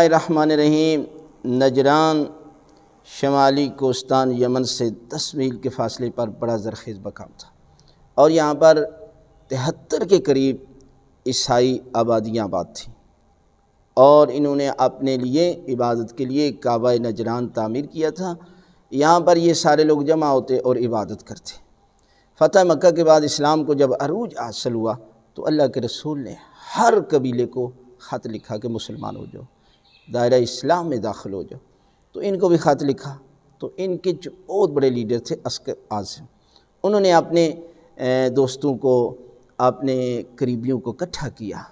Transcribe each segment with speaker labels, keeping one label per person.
Speaker 1: रहमान रहीम नजरान शमाली कोस्तान Yemen से दस मील के फासले पर बड़ा जरखेज़ मकाम था और यहाँ पर तिहत्तर के करीब ईसाई आबादियाँ आबाद थी और इन्होंने अपने लिए इबादत के लिए काबा नजरान तामीर किया था यहाँ पर ये सारे लोग जमा होते और इबादत करते फ़तह मक्का के बाद इस्लाम को जब अरूज हासिल हुआ तो अल्लाह के रसूल ने हर कबीले को ख़त लिखा कि मुसलमान हो जाओ दायरा इस्लाम में दाखिल हो जाओ तो इनको भी ख़त लिखा तो इनके जो बहुत बड़े लीडर थे अस्कर आज़म उन्होंने अपने दोस्तों को अपने करीबियों को इकट्ठा किया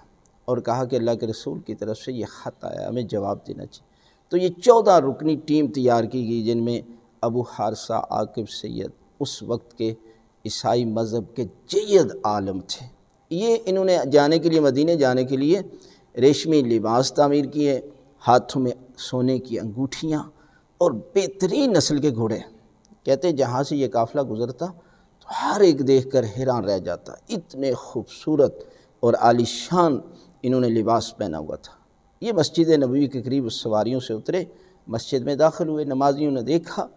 Speaker 1: और कहा कि अल्लाह के रसूल की तरफ से ये ख़त आया हमें जवाब देना चाहिए तो ये चौदह रुकनी टीम तैयार की गई जिनमें अबू हारसा आकिब सैद उस वक्त के ईसाई मज़हब के जैद आलम थे ये इन्होंने जाने के लिए मदीने जाने के लिए रेशमी लिबास तमीर किए हाथों में सोने की अंगूठियाँ और बेहतरीन नस्ल के घोड़े कहते जहाँ से ये काफ़िला गुज़रता तो हर एक देख कर हैरान रह जाता इतने खूबसूरत और आलिशान इन्होंने लिबास पहना हुआ था ये मस्जिद नबी के करीब सवारियों से उतरे मस्जिद में दाखिल हुए नमाजियों ने देखा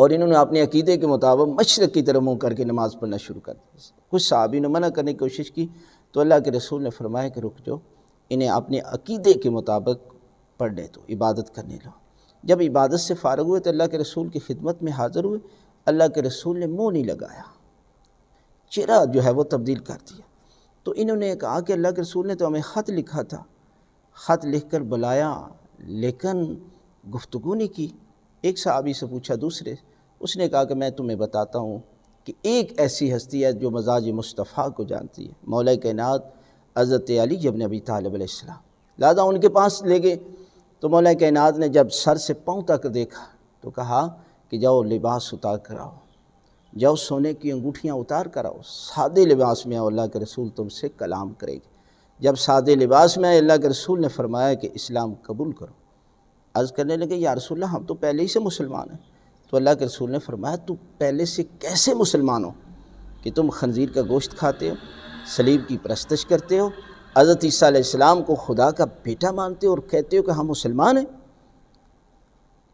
Speaker 1: और इन्होंने अपने अकीदे के मुताबिक मशरक़ की तरफ मुँह करके नमाज़ पढ़ना शुरू कर दी कुछ साहबी ने मना करने की कोशिश की तो अल्लाह के रसूल ने फरमाया कि रुक जाओ इन्हें अपने अकीदे के मुताबिक पढ़ ले तो इबादत करने लगा जब इबादत से फ़ारग हुए तो अल्लाह के रसूल की खिदमत में हाज़िर हुए अल्लाह के रसूल ने मुँह नहीं लगाया चेहरा जो है वो तब्दील कर दिया तो इन्होंने कहा कि अल्लाह के रसूल ने तो हमें ख़त लिखा था ख़त लिख कर बुलाया लेकिन गुफ्तु नहीं की एक साहबी से पूछा दूसरे उसने कहा कि मैं तुम्हें बताता हूँ कि एक ऐसी हस्ती है जो मजाज मुस्तफ़ा को जानती है मौल कायनात हज़रत अली जबन अबी तालब लादा उनके पास ले गए तो के कायनात ने जब सर से पाँव तक देखा तो कहा कि जाओ लिबास उतार कर आओ जाओ सोने की अंगूठियाँ उतार कर आओ सादे लिबास में आओ अल्लाह के रसूल तुमसे कलाम करेगी जब सादे लिबास में आए अल्लाह के रसूल ने फरमाया कि इस्लाम कबूल करो अर्ज़ करने लगे या रसूल हम तो पहले ही से मुसलमान हैं तो अल्लाह के रसूल ने फरमाया तू पहले से कैसे मुसलमान हो कि तुम खंजीर का गोश्त खाते हो सलीब की प्रस्तश करते हो हज़रत ईसीम को खुदा का बेटा मानते हो और कहते हो कि हम मुसलमान हैं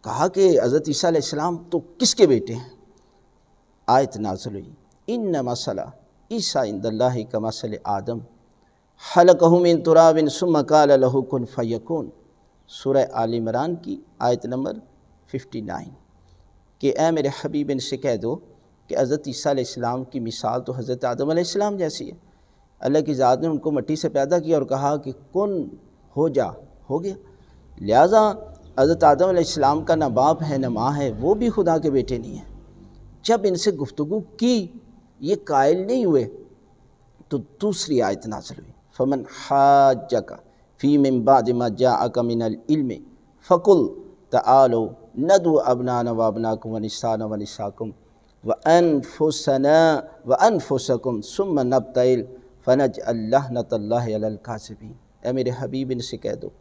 Speaker 1: कहा कि हज़रत ईसीम तो किसके बेटे हैं आयत नाजल हुई इन न मसला ईसा इंदल्ला का मसल आदम कहूम इन तुराबिन सुमकाल लहुकुन फ़यकुन सुर आलिमरान की आयत नंबर फिफ्टी नाइन कि ए मेरे हबीब से कह दो कि हज़रत ईसीम की मिसाल तो हज़रत आदम जैसी है अल्लाह की ज़ात ने उनको मट्टी से पैदा किया और कहा कि कौन हो जा हो गया लिहाजा हज़रत आदम का ना बाप है ना माँ है वो भी खुदा के बेटे नहीं हैं जब इनसे गुफ्तु की ये कायल नहीं हुए तो दूसरी आयत नाजल हुई फमन हाजा का फ़ी मबादमा जा अकमिनम फ़कुल तलो नदु अबनान वबनाकुम वनिसान वनिसाकुम व अनफुसन व अनफुसकुम सुम नबतल फ़नज अल्लाह नतल्लाकासबी ए मेरे हबीब इनसे कह दो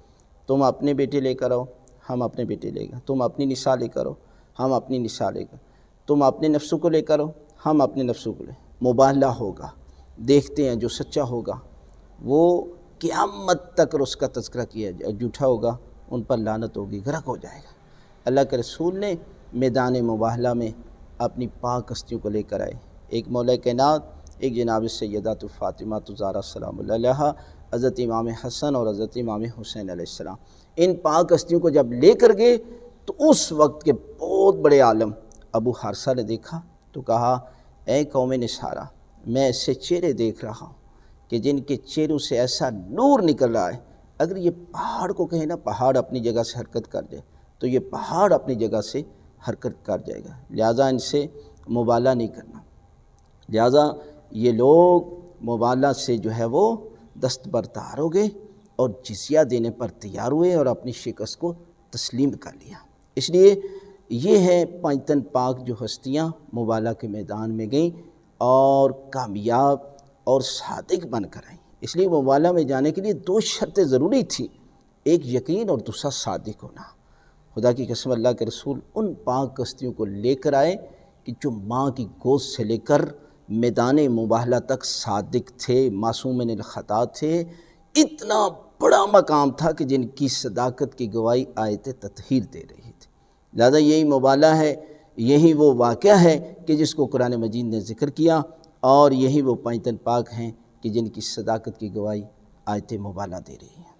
Speaker 1: तुम अपने बेटे लेकर आओ हम अपने बेटे लेकर तुम अपनी निशा लेकर आओ हम अपनी निशा लेकर तुम अपने नफ्सों को लेकर आओ हम अपने नफ्सों को ले मुबाला होगा देखते हैं जो सच्चा होगा वो क़्यामत तक उसका तस्करा किया जाए जूठा होगा उन पर लानत होगी गर्क हो जाएगा अल्लाह के रसूल ने मैदान मुबाला में अपनी पाक हस्तियों को लेकर आए एक मौल के नात एक जनाब सैदात फ़ातिमा तो ज़ारा सलाम हज़रत इमाम हसन और हज़रत इमाम हुसैन आसमाम इन पाक हस्तियों को जब ले कर गए तो उस वक्त के बहुत बड़े आलम अबू हारसा ने देखा तो कहा ए कौम निसारा मैं ऐसे चेहरे देख रहा हूँ कि जिनके चेहरों से ऐसा नूर निकल रहा है अगर ये पहाड़ को कहे ना पहाड़ अपनी जगह से हरकत कर जाए तो ये पहाड़ अपनी जगह से हरकत कर जाएगा लिहाजा इनसे मुबाला नहीं करना लिहाजा ये लोग मुबाला से जो है वो दस्तबरदार हो गए और जजिया देने पर तैयार हुए और अपनी शिकस्त को तस्लीम कर लिया इसलिए ये है पंचतन पाक जो हस्तियाँ मुबाला के मैदान में गईं और कामयाब और सादक बनकर आई इसलिए मुबाला में जाने के लिए दो शर्तें ज़रूरी थी एक यकीन और दूसरा सादिक होना खुदा की कसम अल्लाह के रसूल उन पाक हस्तियों को लेकर आए कि जो माँ की गोद से लेकर मैदान मुबाहला तक सादिक थे मासूम ख़ता थे इतना बड़ा मकाम था कि जिनकी सदाकत की गवाही आयत तथहर दे रही थी लिहाजा यही मुबाला है यही वो वाक़ है कि जिसको कुरान मजीद ने जिक्र किया और यही वो पैतन पाक हैं कि जिनकी सदाकत की गवाही आयत मुबाला दे रही है